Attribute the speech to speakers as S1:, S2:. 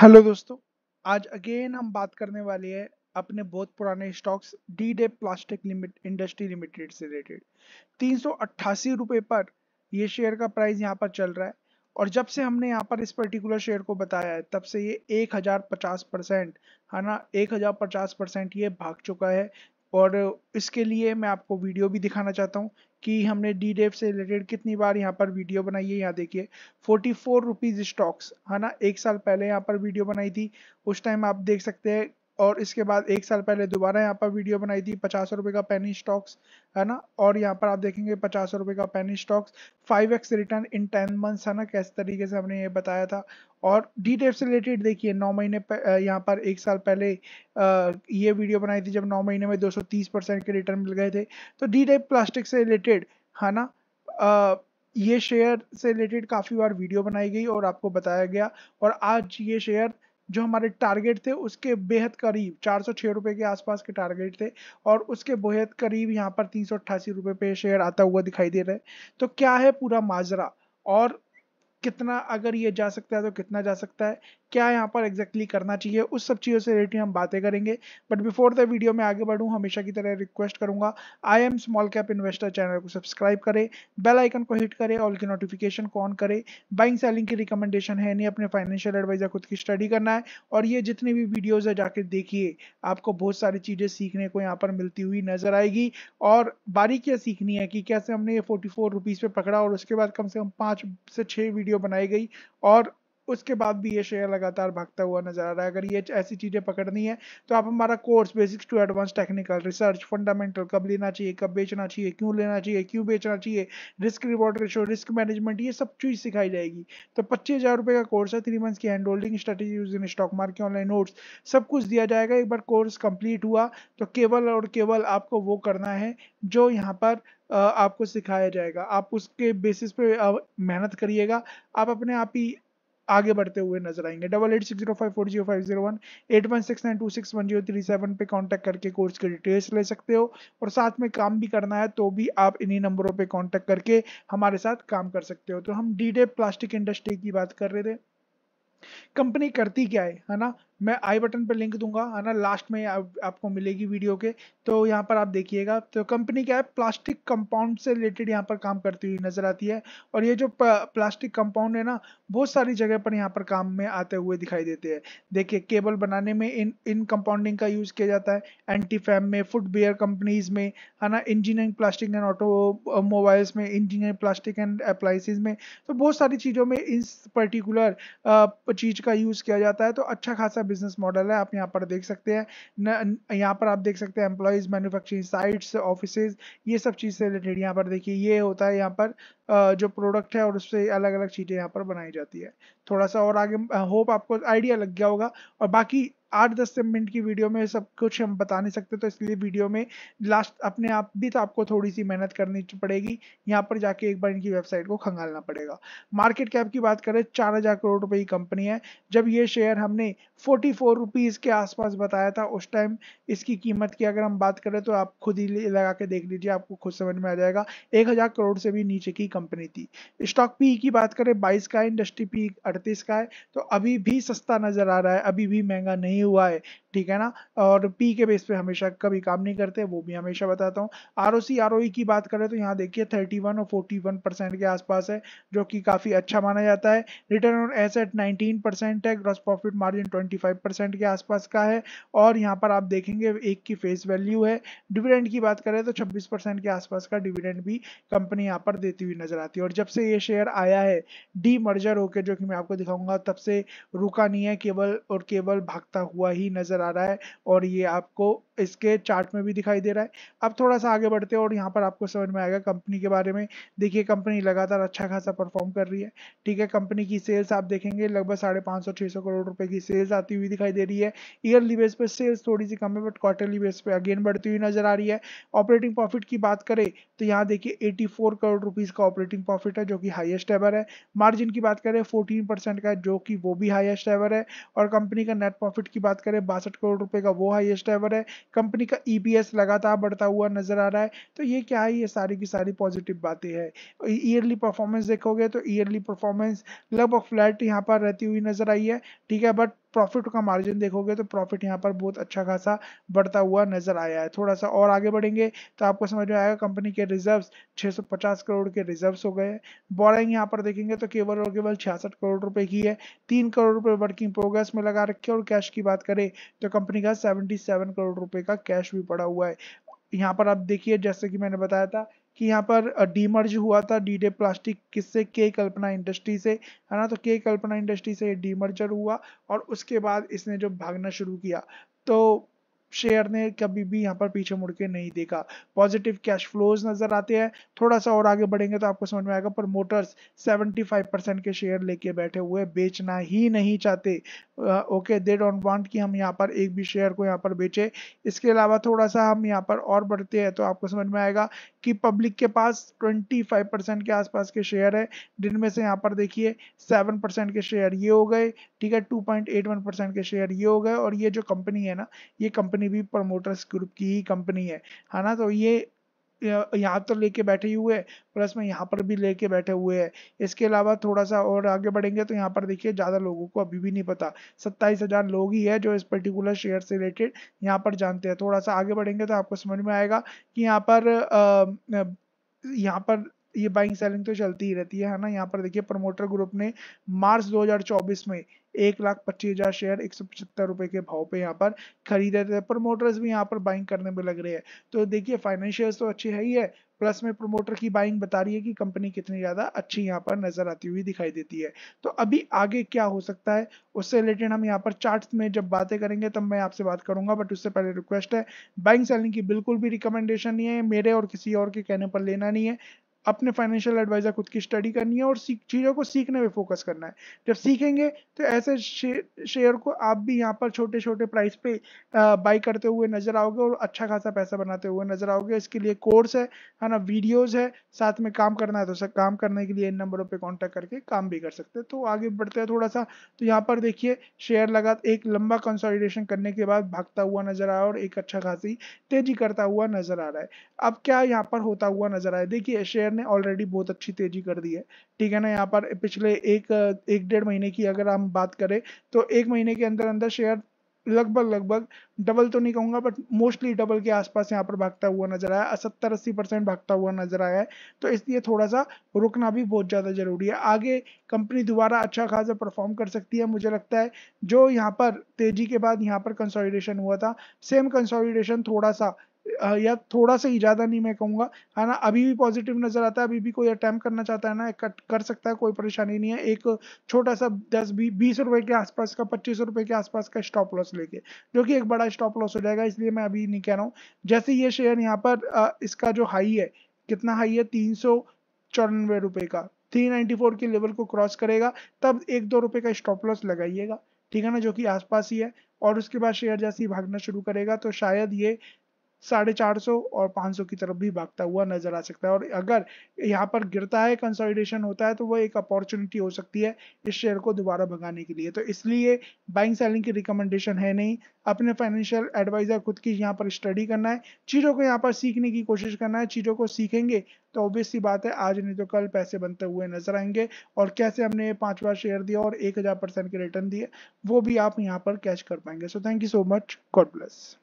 S1: hello दोस्तों आज again हम बात करने वाले हैं अपने बहुत पुराने स्टॉक्स डी डे प्लास्टिक लिमिट इंडस्ट्री लिमिटेड से रिलेटेड तीन रुपए पर ये शेयर का प्राइस यहाँ पर चल रहा है और जब से हमने यहाँ पर इस पर्टिकुलर शेयर को बताया है तब से ये एक हजार पचास परसेंट है ना एक हजार पचास परसेंट ये भाग चुका है और इसके लिए मैं आपको वीडियो भी दिखाना चाहता हूँ कि हमने डी डेव से रिलेटेड कितनी बार यहाँ पर वीडियो बनाई है यहाँ देखिए फोर्टी फोर रुपीज स्टॉक्स है ना एक साल पहले यहाँ पर वीडियो बनाई थी उस टाइम आप देख सकते हैं और इसके बाद एक साल पहले दोबारा यहाँ पर वीडियो बनाई थी पचास रुपये का पेनी स्टॉक्स है ना और यहाँ पर आप देखेंगे पचास रुपये का penny stocks five X return in ten months है ना कैसे तरीके से हमने ये बताया था और डी टेप से रिलेटेड देखिए नौ महीने यहाँ पर एक साल पहले ये वीडियो बनाई थी जब नौ महीने में दो परसेंट के रिटर्न मिल गए थे तो डी टेप प्लास्टिक से रिलेटेड है ना ये शेयर से रिलेटेड काफ़ी बार वीडियो बनाई गई और आपको बताया गया और आज ये शेयर जो हमारे टारगेट थे उसके बेहद करीब चार सौ छः रुपये के आसपास के टारगेट थे और उसके बेहद करीब यहाँ पर तीन सौ अट्ठासी रुपये पे शेयर आता हुआ दिखाई दे रहा है तो क्या है पूरा माजरा और कितना अगर ये जा सकता है तो कितना जा सकता है क्या यहाँ पर एग्जैक्टली exactly करना चाहिए उस सब चीज़ों से रिलेटेड हम बातें करेंगे बट बिफोर द वीडियो में आगे बढ़ूँ हमेशा की तरह रिक्वेस्ट करूँगा I am small cap investor channel को सब्सक्राइब करें बेल आइकन को हिट करें ऑल की नोटिफिकेशन को ऑन करें बाइंग सेलिंग की रिकमेंडेशन है नहीं अपने फाइनेंशियल एडवाइजर खुद की स्टडी करना है और ये जितने भी वीडियोज़ है जाके देखिए आपको बहुत सारी चीज़ें सीखने को यहाँ पर मिलती हुई नजर आएगी और बारीकियाँ सीखनी है कि कैसे हमने ये फोर्टी फोर रुपीज़ पर पकड़ा और उसके बाद कम से कम पाँच से छः वीडियो बनाई गई और उसके बाद भी ये शेयर लगातार भागता हुआ नजर आ रहा है अगर ये ऐसी चीज़ें पकड़नी है तो आप हमारा course basics to advance technical research fundamental कब लेना चाहिए कब बेचना चाहिए क्यों लेना चाहिए क्यों बेचना चाहिए risk reward ratio risk management ये सब चीज़ सिखाई जाएगी तो पच्चीस हज़ार रुपये का कोर्स है थ्री मंथ्स की hand holding strategy use in stock market online notes सब कुछ दिया जाएगा एक बार कोर्स कंप्लीट हुआ तो केवल और केवल आपको वो करना है जो यहाँ पर आपको सिखाया जाएगा आप उसके बेसिस पे मेहनत करिएगा आप अपने आप ही आगे बढ़ते हुए नजर आएंगे double eight six zero five four zero five zero one eight one six nine two six one zero three seven पे कॉन्टैक्ट करके कोर्स के डिटेल्स ले सकते हो और साथ में काम भी करना है तो भी आप इन्हीं नंबरों पे कॉन्टैक्ट करके हमारे साथ काम कर सकते हो तो हम डी डे प्लास्टिक इंडस्ट्री की बात कर रहे थे कंपनी करती क्या है है ना मैं आई बटन पर लिंक दूंगा है ना लास्ट में आप, आपको मिलेगी वीडियो के तो यहाँ पर आप देखिएगा तो कंपनी क्या है प्लास्टिक कंपाउंड से रिलेटेड यहाँ पर काम करती हुई नजर आती है और ये जो प्लास्टिक कंपाउंड है ना बहुत सारी जगह पर यहाँ पर काम में आते हुए दिखाई देते हैं देखिए केबल बनाने में इन इन कंपाउंडिंग का यूज किया जाता है एंटी फैम में फुटवेयर कंपनीज में है ना engineering plastic and automobiles में इंजीनियरिंग प्लास्टिक एंड अप्लाइंसिस में तो बहुत सारी चीज़ों में इस पर्टिकुलर चीज़ का यूज़ किया जाता है तो अच्छा खासा बिजनेस मॉडल है आप यहाँ पर देख सकते हैं यहाँ पर आप देख सकते हैं एम्प्लॉयज़ मैन्युफैक्चरिंग साइट्स ऑफिस ये सब चीज़ से रिलेटेड यहाँ पर देखिए ये होता है यहाँ पर जो प्रोडक्ट है और उससे अलग अलग चीज़ें यहाँ पर बनाई जाती है थोड़ा सा और आगे होप आपको आइडिया लग गया होगा और बाकी आठ दस मिनट की वीडियो में सब कुछ हम बता नहीं सकते तो इसलिए वीडियो में लास्ट अपने आप भी तो आपको थोड़ी सी मेहनत करनी पड़ेगी यहाँ पर जाके एक बार इनकी वेबसाइट को खंगालना पड़ेगा मार्केट कैप की बात करें चार हजार करोड़ रुपए की कंपनी है जब ये शेयर हमने फोर्टी फोर रुपीज के आसपास बताया था उस टाइम इसकी कीमत की अगर हम बात करें तो आप खुद ही लगा के देख लीजिए आपको खुद समझ में आ जाएगा एक हजार करोड़ से भी नीचे की कंपनी थी स्टॉक पी की बात करें बाईस का इंडस्ट्री पी अड़तीस का है तो अभी भी सस्ता नजर आ रहा है अभी भी महंगा नहीं नहीं हुआ है ठीक है ना और पी के बेस पे हमेशा कभी काम नहीं करते वो भी हमेशा बताता हूँ R O C R O ई की बात करें तो यहाँ देखिए थर्टी वन और फोर्टी वन परसेंट के आसपास है जो कि काफ़ी अच्छा माना जाता है return on asset nineteen percent है gross profit margin twenty five percent के आसपास का है और यहाँ पर आप देखेंगे एक की फेस वैल्यू है डिविडेंड की बात करें तो छब्बीस परसेंट के आसपास का डिविडेंड भी कंपनी यहाँ पर देती हुई नजर आती है और जब से ये शेयर आया है डी मर्जर होकर जो कि मैं आपको दिखाऊंगा तब से रुका नहीं है केवल और केवल भागता हुआ ही नजर आ रहा है और ये आपको इसके चार्ट में भी दिखाई दे रहा है अब थोड़ा सा आगे बढ़ते हैं और यहाँ पर आपको समझ में आएगा कंपनी के बारे में देखिए कंपनी लगातार अच्छा खासा परफॉर्म कर रही है ठीक है कंपनी की सेल्स आप देखेंगे लगभग साढ़े पाँच सौ छः सौ करोड़ रुपए की सेल्स आती हुई दिखाई दे रही है ईयरली बेस पर सेल्स थोड़ी सी कम है बट क्वार्टरली बेस पर अगेन बढ़ती हुई नजर आ रही है ऑपरेटिंग प्रॉफिट की बात करें तो यहाँ देखिए एटी करोड़ रुपीज़ का ऑपरेटिंग प्रॉफिट है जो कि हाइएस्ट एवर है मार्जिन की बात करें फोर्टीन का जो कि वो भी हाइएस्ट एवर है और कंपनी का नेट प्रॉफिट की बात करें बासठ सड़सठ करोड़ रुपए का वो हाईएस्ट एवर है कंपनी का ईपीएस e लगातार बढ़ता हुआ नजर आ रहा है तो ये क्या है ये सारी की सारी पॉजिटिव बातें हैं ईयरली परफॉर्मेंस देखोगे तो ईयरली परफॉर्मेंस लगभग फ्लैट यहाँ पर रहती हुई नजर आई है ठीक है बट प्रॉफिट का मार्जिन देखोगे तो प्रॉफिट यहाँ पर बहुत अच्छा खासा बढ़ता हुआ नजर आया है थोड़ा सा और आगे बढ़ेंगे तो आपको समझ में आएगा कंपनी के रिजर्व 650 करोड़ के रिजर्व हो गए बोरिंग यहाँ पर देखेंगे तो केवल और केवल छियासठ करोड़ रुपए की है तीन करोड़ रुपए वर्किंग प्रोग्रेस में लगा रखे और कैश की बात करें तो कंपनी का सेवेंटी करोड़ रुपए का कैश भी पड़ा हुआ है यहाँ पर आप देखिए जैसे कि मैंने बताया था कि यहाँ पर डीमर्ज हुआ था डीडे प्लास्टिक किससे के कल्पना इंडस्ट्री से है ना तो के कल्पना इंडस्ट्री से डीमर्जर हुआ और उसके बाद इसने जो भागना शुरू किया तो शेयर ने कभी भी यहाँ पर पीछे मुड़ के नहीं देखा पॉजिटिव कैश फ्लोज नजर आते हैं थोड़ा सा और आगे बढ़ेंगे तो आपको समझ में आएगा प्रमोटर्स 75 परसेंट के शेयर लेके बैठे हुए बेचना ही नहीं चाहते ओके दे डोंट वांट कि हम यहाँ पर एक भी शेयर को यहाँ पर बेचे इसके अलावा थोड़ा सा हम यहाँ पर और बढ़ते हैं तो आपको समझ में आएगा कि पब्लिक के पास 25 परसेंट के आसपास के शेयर है जिनमें से यहाँ पर देखिए 7 परसेंट के शेयर ये हो गए ठीक है 2.81 परसेंट के शेयर ये हो गए और ये जो कंपनी है ना ये कंपनी कंपनी भी प्रमोटर्स ग्रुप की ही कंपनी है है ना तो ये यहाँ तो लेके बैठे ही हुए प्लस में यहाँ पर भी लेके बैठे हुए हैं इसके अलावा थोड़ा सा और आगे बढ़ेंगे तो यहाँ पर देखिए ज़्यादा लोगों को अभी भी नहीं पता सत्ताईस हज़ार लोग ही है जो इस पर्टिकुलर शेयर से रिलेटेड यहाँ पर जानते हैं थोड़ा सा आगे बढ़ेंगे तो आपको समझ में आएगा कि यहाँ पर यहाँ पर ये बाइंग सेलिंग तो चलती ही रहती है ना यहाँ पर देखिए प्रमोटर ग्रुप ने मार्च दो में एक लाख पच्चीस हजार शेयर एक सौ पचहत्तर रुपए के भाव पे यहाँ पर खरीदे थे प्रमोटर्स भी यहाँ पर बाइंग करने में लग रहे हैं तो देखिए फाइनेंशियल तो अच्छे है ही है प्लस में प्रमोटर की बाइंग बता रही है कि कंपनी कितनी ज्यादा अच्छी यहाँ पर नजर आती हुई दिखाई देती है तो अभी आगे क्या हो सकता है उससे रिलेटेड हम यहाँ पर चार्ट्स में जब बातें करेंगे तब मैं आपसे बात करूंगा बट उससे पहले रिक्वेस्ट है बाइंग सेलिंग की बिल्कुल भी रिकमेंडेशन नहीं है मेरे और किसी और के कहने पर लेना नहीं है अपने फाइनेंशियल एडवाइजर खुद की स्टडी करनी है और चीज़ों को सीखने पे फोकस करना है जब सीखेंगे तो ऐसे शेयर को आप भी यहाँ पर छोटे छोटे प्राइस पे बाय करते हुए नजर आओगे और अच्छा खासा पैसा बनाते हुए नजर आओगे इसके लिए कोर्स है है ना वीडियोज है साथ में काम करना है तो सर काम करने के लिए इन नंबरों पर कॉन्टैक्ट करके काम भी कर सकते हैं तो आगे बढ़ते हैं थोड़ा सा तो यहाँ पर देखिए शेयर लगा एक लंबा कंसोलिडेशन करने के बाद भागता हुआ नजर आया और एक अच्छा खासी तेजी करता हुआ नजर आ रहा है अब क्या यहाँ पर होता हुआ नजर आया देखिए शेयर ने ऑलरेडी बहुत अच्छी तेजी कर दी है ठीक है ना यहाँ पर पिछले एक एक डेढ़ महीने की अगर हम बात करें तो एक महीने के अंदर अंदर शेयर लगभग लगभग डबल तो नहीं कहूंगा बट मोस्टली डबल के आसपास यहाँ पर भागता हुआ नजर आया सत्तर अस्सी परसेंट भागता हुआ नजर आया है तो इसलिए थोड़ा सा रुकना भी बहुत ज़्यादा जरूरी है आगे कंपनी दोबारा अच्छा खासा परफॉर्म कर सकती है मुझे लगता है जो यहाँ पर तेजी के बाद यहाँ पर कंसोलिडेशन हुआ था सेम कंसोलिडेशन थोड़ा सा या थोड़ा सा ही ज़्यादा नहीं मैं कहूँगा है ना अभी भी पॉजिटिव नज़र आता है अभी भी कोई अटैम्प करना चाहता है ना कट कर सकता है कोई परेशानी नहीं है एक छोटा सा दस बी, बीस रुपए के आसपास का पच्चीस रुपए के आसपास का स्टॉप लॉस लेके जो कि एक बड़ा स्टॉप लॉस हो जाएगा इसलिए मैं अभी नहीं कह रहा हूँ जैसे ये शेयर यहाँ पर इसका जो हाई है कितना हाई है तीन सौ चौरानवे रुपये का फोर के लेवल को क्रॉस करेगा तब एक दो रुपए का स्टॉप लॉस लगाइएगा ठीक है ना जो कि आसपास ही है और उसके बाद शेयर जैसे ही भागना शुरू करेगा तो शायद ये साढ़े चार सौ और पाँच सौ की तरफ भी भागता हुआ नजर आ सकता है और अगर यहाँ पर गिरता है कंसोलिडेशन होता है तो वो एक अपॉर्चुनिटी हो सकती है इस शेयर को दोबारा भगाने के लिए तो इसलिए बाइंग सेलिंग की रिकमेंडेशन है नहीं अपने फाइनेंशियल एडवाइजर खुद की यहाँ पर स्टडी करना है चीज़ों को यहाँ पर सीखने की कोशिश करना है चीज़ों को सीखेंगे तो ऑब्वियस सी बात है आज नहीं तो कल पैसे बनते हुए नजर आएंगे और कैसे हमने पाँच बार शेयर दिया और एक हज़ार परसेंट के रिटर्न दिए वो भी आप यहाँ पर कैच कर पाएंगे so thank you so much God bless